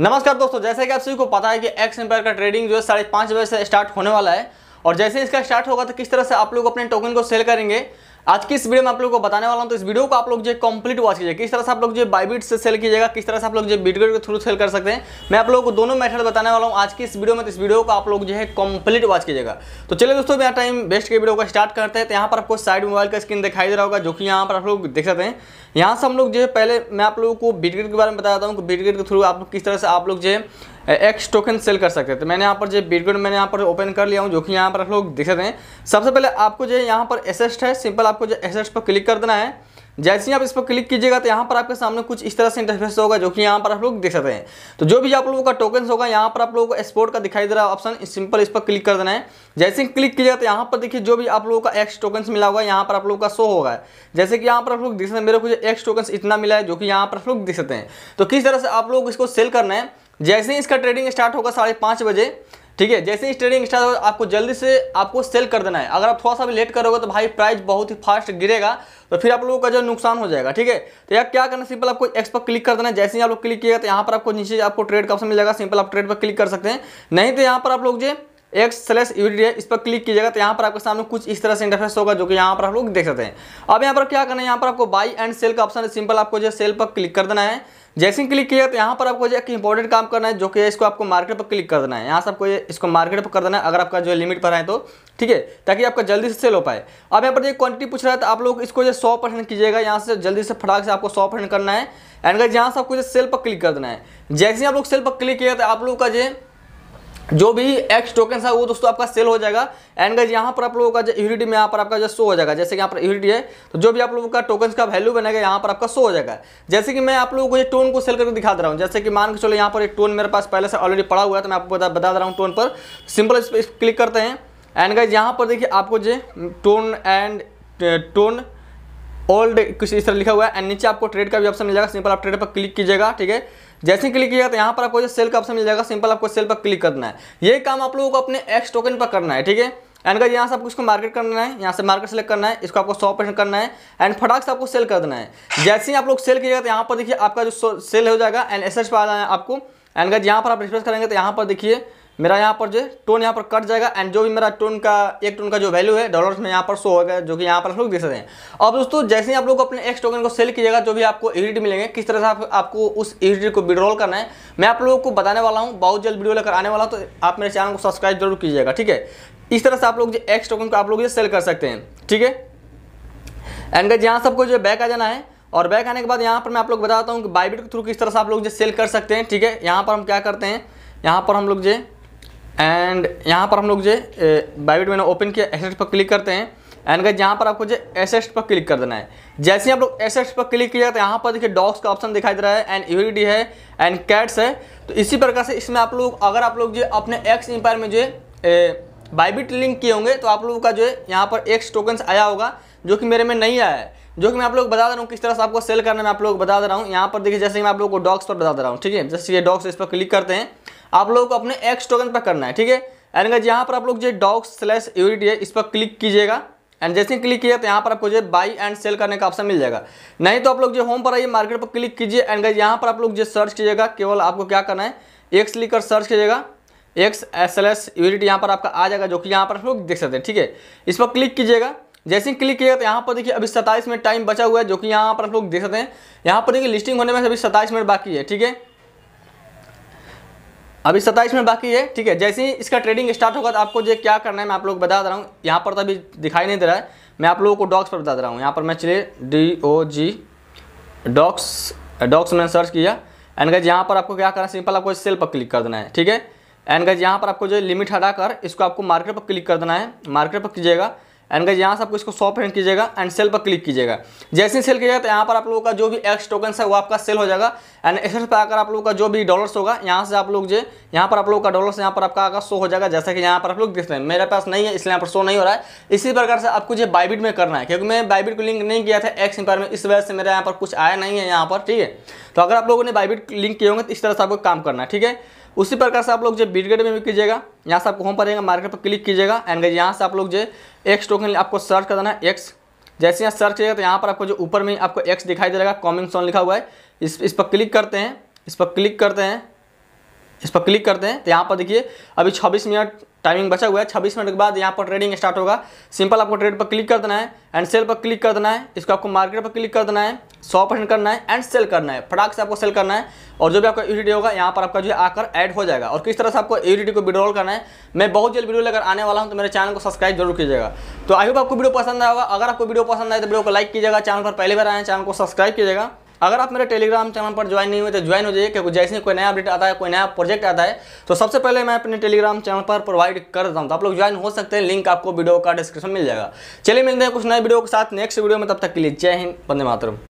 नमस्कार दोस्तों जैसे कि आप सभी को पता है कि एक्स एम्पायर का ट्रेडिंग जो है साढ़े पाँच बजे से स्टार्ट होने वाला है और जैसे इसका स्टार्ट होगा तो किस तरह से आप लोग अपने टोकन को सेल करेंगे आज की इस वीडियो में आप लोगों को बताने वाला हूँ तो इस वीडियो को आप लोग जो कंप्लीट वॉच कीजिए किस तरह से आप लोग जो बाइबिट से सेल कीजिएगा किस तरह से आप लोग जो बिटगेट के थ्रू सेल कर सकते हैं मैं आप लोगों को दोनों मेथड बताने वाला हूँ आज की इस वीडियो में तो इस वीडियो को आप लोग जो है कंप्लीट वॉच कीजिएगा तो चलिए दोस्तों मेरा टाइम बेस्ट के वीडियो का स्टार्ट करते हैं तो यहाँ पर आपको साइड मोबाइल का स्क्रीन दिखाई दे रहा होगा जो कि यहाँ पर आप लोग देख सकते हैं यहाँ से हम लोग जो है पहले मैं आप लोगों को बिटगेट के बारे में बताता हूँ कि बिटगेट के थ्रू आप किस तरह से आप लोग जो है एक्स टोकन सेल कर सकते हैं तो मैंने यहाँ पर जो बिटकॉइन मैंने यहाँ पर ओपन कर लिया हूँ जो कि यहाँ पर आप लोग देख सकते हैं सबसे पहले आपको जो यहाँ पर एसेस्ट है सिंपल आपको जो एसेस्ट पर क्लिक कर देना है जैसे ही आप इस पर क्लिक कीजिएगा तो यहाँ पर आपके सामने कुछ इस तरह से इंटरफेस होगा जो कि यहाँ पर आप लोग देख सकते हैं तो जो भी आप लोगों का टोकन होगा यहाँ पर आप लोगों को एक्सपोर्ट का दिखाई दे रहा है ऑप्शन सिंपल इस पर क्लिक कर देना है जैसे ही क्लिक कीजिएगा तो यहाँ पर देखिए जो भी आप लोगों का एक्स टोकन्स मिला होगा यहाँ पर आप लोगों का शो होगा जैसे कि यहाँ पर आप लोग देख सकते हैं मेरे को एक्स टोकन इतना मिला है जो कि यहाँ पर आप लोग देख सकते हैं तो किस तरह से आप लोग इसको सेल करना है जैसे ही इसका ट्रेडिंग स्टार्ट होगा साढ़े पाँच बजे ठीक है जैसे ही ट्रेडिंग स्टार्ट होगा आपको जल्दी से आपको सेल कर देना है अगर आप थोड़ा सा भी लेट करोगे तो भाई प्राइस बहुत ही फास्ट गिरेगा तो फिर आप लोगों का जो नुकसान हो जाएगा ठीक है तो यार क्या करना सिंपल आपको एक्स पर क्लिक कर देना है जैसे ही आप लोग क्लिक किएगा तो यहाँ पर आपको नीचे आपको ट्रेड का ऑप्शन मिल जाएगा सिंपल आप ट्रेड पर क्लिक कर सकते हैं नहीं तो यहाँ पर आप लोग जो एक्स स्लैश यूडीए इस पर क्लिक कीजिएगा तो यहाँ पर आपके सामने कुछ इस तरह से इंटरफेस होगा जो कि यहाँ पर आप लोग देख सकते हैं अब यहाँ पर क्या करना है यहाँ पर आपको बाई एंड सेल का ऑप्शन है सिंपल आपको जो सेल पर क्लिक कर देना है जैसे ही क्लिक किया तो यहाँ पर आपको जो एक इंपॉर्टेंट काम करना है जो कि इसको आपको मार्केट पर क्लिक कर देना है यहाँ से आपको इसको मार्केट पर कर देना है अगर आपका जो लिमिट पर है तो ठीक है ताकि आपका जल्दी से सेल हो पाए अब यहाँ पर जो क्वांटिटी पूछ रहा है तो आप लोग इसको जो सौ परसेंट कीजिएगा यहाँ से जल्दी से फटाक से आपको सौ परसेंट करना है एंड यहाँ से आपको जो सेल पर क्लिक कर देना है जैसे ही आप लोग सेल पर क्लिक किया तो आप लोग का जो जो भी एक्स टोकन है वो दोस्तों आपका सेल हो जाएगा एंड गज यहाँ पर आप लोगों का जो यूनिटी में यहाँ पर आपका जो शो हो जाएगा जैसे कि यहाँ पर यूनिटी है तो जो भी आप लोगों का टोकन का वैल्यू बनेगा यहाँ पर आपका शो हो जाएगा जैसे कि मैं आप लोगों को ये टोन को सेल करके दिखा दे रहा हूँ जैसे कि मान के चलो यहाँ पर एक टोन मेरे पास पहले से ऑलरेडी पड़ा हुआ है तो मैं आपको बता बता दे रहा हूँ टोन पर सिंपल इस पर क्लिक करते हैं एंड गज यहाँ पर देखिए आपको जो टोन एंड टोन ओल्ड कुछ इस तरह लिखा हुआ है एंड नीचे आपको ट्रेड का भी ऑप्शन मिल जाएगा सिंपल आप ट्रेड पर क्लिक कीजिएगा ठीक है जैसे ही क्लिक किया तो यहाँ पर आपको जो सेल का ऑप्शन मिल जाएगा सिंपल आपको सेल पर क्लिक करना है ये काम आप लोगों को अपने एक्स टोकन पर करना है ठीक है एंड का यहाँ से आपको इसको मार्केट करना है यहाँ से मार्केट सेलेक्ट करना है इसको आपको सौ परसेंट करना है एंड फटाक से आपको सेल कर देना है जैसे ही आप लोग सेल कीजिएगा तो यहाँ पर देखिए आपका जो सेल हो जाएगा एंड एस पर आ जाए आपको एंड का यहाँ पर आप रिफ्रेस करेंगे तो यहाँ पर देखिए मेरा यहाँ पर जो है टोन यहाँ पर कट जाएगा एंड जो भी मेरा टोन का एक टोन का जो वैल्यू है डॉलर्स में यहाँ पर शो होगा जो कि यहाँ पर हम लोग देख सकते हैं अब दोस्तों जैसे ही आप लोग अपने एक्स टोकन को सेल कीजिएगा जो भी आपको एडिट मिलेंगे किस तरह से आप, आपको उस एडिट को विड्रॉल करना है मैं आप लोगों को बताने वाला हूँ बहुत जल्द वीडियो लेकर आने वाला हूँ तो आप मेरे चैनल को सब्सक्राइब जरूर कीजिएगा ठीक है इस तरह से आप लोग जो एक्स टोकन को आप लोग सेल कर सकते हैं ठीक है एंड यहाँ सबको जो बैक आ जाना है और बैक आने के बाद यहाँ पर मैं आप लोग बताता हूँ कि बाइबिट के थ्रू किस तरह से आप लोग जो सेल कर सकते हैं ठीक है यहाँ पर हम क्या करते हैं यहाँ पर हम लोग जो एंड यहाँ पर हम लोग जो बाइबिट मैंने ओपन किया एसेट पर क्लिक करते हैं एंड गाइज यहाँ पर आपको जो एसेट्स पर क्लिक कर देना है जैसे ही आप लोग एसेट्स पर क्लिक किया तो यहाँ पर देखिए डॉग्स का ऑप्शन दिखाई दे रहा है एंड यूरिडी है एंड कैट्स है तो इसी प्रकार से इसमें आप लोग अगर आप लोग जो अपने एक्स एम्पायर में जो बाइबिट लिंक किए होंगे तो आप लोगों का जो है यहाँ पर एक्स टोकन्स आया होगा जो कि मेरे में नहीं आया है जो कि मैं आप लोग बता दे रहा हूँ किस तरह से आपको सेल करने में आप लोग बता दे रहा हूँ यहाँ पर देखिए जैसे मैं आप लोग को डॉक्स पर बता दे रहा हूँ ठीक है जैसे ये डॉक्स इस पर क्लिक करते हैं आप लोगों को अपने एक्स टोकन पर करना है ठीक है एंड गज यहाँ पर आप लोग जो डॉक्स स्लैश यूनिट है इस पर क्लिक कीजिएगा एंड जैसे ही क्लिक किया तो यहाँ पर आपको जो बाई एंड सेल करने का ऑप्शन मिल जाएगा नहीं तो आप लोग जो होम पर आइए मार्केट पर क्लिक कीजिए एंड गज यहाँ पर आप लोग जो सर्च कीजिएगा केवल आपको क्या करना है एक्स कर सर्च कीजिएगा X S L S unit यहाँ पर आपका आ जाएगा जो कि यहाँ पर आप लोग देख सकते हैं ठीक है इस पर क्लिक कीजिएगा जैसे ही क्लिक किया तो यहाँ पर देखिए अभी सत्ताईस मिनट टाइम बचा हुआ है जो कि यहाँ पर आप लोग देख सकते हैं यहाँ पर देखिए लिस्टिंग होने में अभी सत्ताईस मिनट बाकी है ठीक है अभी सत्ताईस मिनट बाकी है ठीक है जैसे ही इसका ट्रेडिंग स्टार्ट होगा तो आपको जो क्या करना है मैं आप लोग बता दे रहा हूँ यहाँ पर तो अभी दिखाई नहीं दे रहा है मैं आप लोगों को डॉक्स पर बता दे रहा हूँ यहाँ पर मैं चले D O G docs docs मैंने सर्च किया एंड गज यहाँ पर आपको क्या करना है सिंपल आपको सेल पर क्लिक कर देना है ठीक है एंड गज़ यहाँ पर आपको जो लिमिट हटा कर इसको आपको मार्केट पर क्लिक कर देना है मार्केट पर कीजिएगा एंड गज़ यहाँ से आपको इसको सौ हैंड कीजिएगा एंड सेल पर क्लिक कीजिएगा जैसे ही सेल कीजिएगा तो यहाँ पर आप लोगों का जो भी एक्स टोकन है वो आपका सेल हो जाएगा एंड एस पर आकर आप लोगों का जो भी डॉलर्स होगा यहाँ से आप लोग जो यहाँ पर आप लोगों का डॉलर्स यहाँ पर आपका आकर शो हो जाएगा जैसा कि यहाँ पर आप लोग देख रहे हैं मेरे पास नहीं है इसलिए यहाँ पर शो नहीं हो रहा है इसी प्रकार से आपको जो बाइबिट में करना है क्योंकि मैं बाइबिट को लिंक नहीं किया था एक्स इंपायर में इस वजह से मेरा यहाँ पर कुछ आया नहीं है यहाँ पर ठीक है तो अगर आप लोगों ने बाइबिट लिंक किए होंगे तो इस तरह से आपको काम करना है ठीक है उसी प्रकार से आप लोग जो बीटगेट में भी कीजिएगा यहाँ से आपको होम पर रहेगा मार्केट पर क्लिक कीजिएगा एंड यहाँ से आप लोग जो एक्स टोकन आपको सर्च कर देना है एक्स जैसे यहाँ सर्च करिएगा तो यहाँ पर आपको जो ऊपर में आपको एक्स दिखाई दे रहेगा कॉमिंग सोन लिखा हुआ है इस इस पर क्लिक करते हैं इस पर क्लिक करते हैं इस पर क्लिक करते हैं तो यहाँ पर देखिए अभी 26 मिनट टाइमिंग बचा हुआ है 26 मिनट के बाद यहाँ पर ट्रेडिंग स्टार्ट होगा सिंपल आपको ट्रेड पर क्लिक कर देना है एंड सेल पर क्लिक कर देना है इसको आपको मार्केट पर क्लिक कर देना है 100 परसेंट करना है एंड सेल करना है फटाक से आपको सेल करना है और जो भी आपका यूटीडी होगा यहाँ पर आपका जो है आकर एड हो जाएगा और किस तरह से आपको यूडी को विड्रॉल करना है मैं बहुत जल्द वीडियो लेकर आने वाला हूँ तो मेरे चैनल को सब्सक्राइब जरूर कीजिएगा तो आई होप आपको वीडियो पसंद आएगा अगर आपको वीडियो पसंद आए तो वीडियो को लाइक कीजिएगा चैनल पर पहले बार आए चैनल को सब्सक्राइब कीजिएगा अगर आप मेरे टेलीग्राम चैनल पर ज्वाइन नहीं हुए तो ज्वाइन हो जाइए क्योंकि जैसे ही कोई नया अपडेट आता है कोई नया प्रोजेक्ट आता है तो सबसे पहले मैं अपने टेलीग्राम चैनल पर प्रोवाइड कर देता हूँ तो आप लोग ज्वाइन हो सकते हैं लिंक आपको वीडियो का डिस्क्रिप्शन मिल जाएगा चलिए मिलते हैं कुछ नए वीडियो के साथ नेक्स्ट वीडियो में तब तक के लिए जय हिंद बंदे मातरम